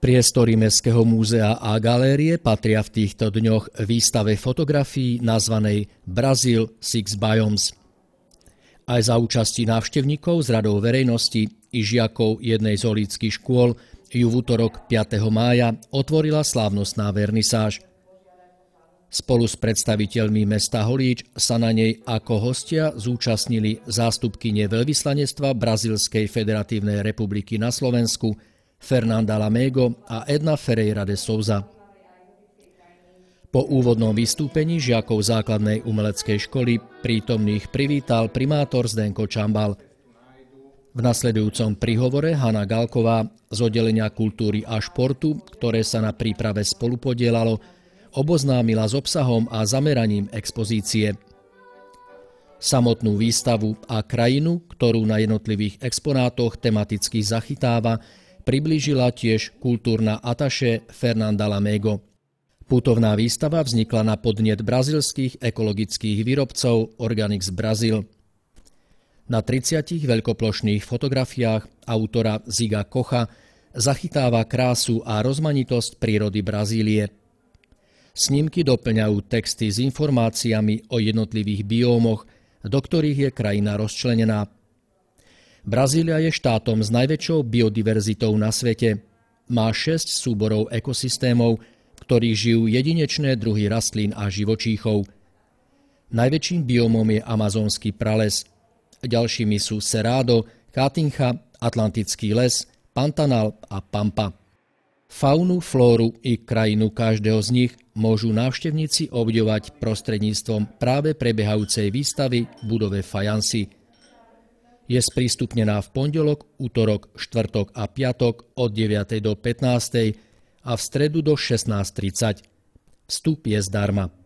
Priestory Mestského múzea a galérie patria v týchto dňoch výstave fotografií nazvanej Brazil Six Biomes. Aj za účasti návštevníkov z radou verejnosti i žiakov jednej z holíckých škôl ju v útorok 5. mája otvorila slávnostná vernisáž. Spolu s predstaviteľmi mesta Holíč sa na nej ako hostia zúčastnili zástupkyne veľvyslanectva Brazílskej federatívnej republiky na Slovensku – Fernanda Lamego a Edna Ferreira de Souza. Po úvodnom vystúpení žiakov základnej umeleckej školy prítomných privítal primátor Zdenko Čambal. V nasledujúcom prihovore Hanna Galková z oddelenia kultúry a športu, ktoré sa na príprave spolupodielalo, oboznámila s obsahom a zameraním expozície. Samotnú výstavu a krajinu, ktorú na jednotlivých exponátoch tematicky zachytáva, priblížila tiež kultúrna ataše Fernanda Lamego. Putovná výstava vznikla na podnet brazilských ekologických výrobcov Organics Brazil. Na 30 veľkoplošných fotografiách autora Ziga Kocha zachytáva krásu a rozmanitosť prírody Brazílie. Snímky doplňajú texty s informáciami o jednotlivých biómoch, do ktorých je krajina rozčlenená – Brazília je štátom s najväčšou biodiverzitou na svete. Má 6 súborov ekosystémov, v ktorých žijú jedinečné druhy rastlín a živočíchov. Najväčším biomom je amazonský prales. Ďalšími sú Cerrado, Katincha, Atlantický les, Pantanal a Pampa. Faunu, flóru i krajinu každého z nich môžu návštevníci obdivovať prostredníctvom práve prebiehajúcej výstavy budove Fajansi – je sprístupnená v pondelok, útorok, štvrtok a piatok od 9. do 15. a v stredu do 16.30. Vstup je zdarma.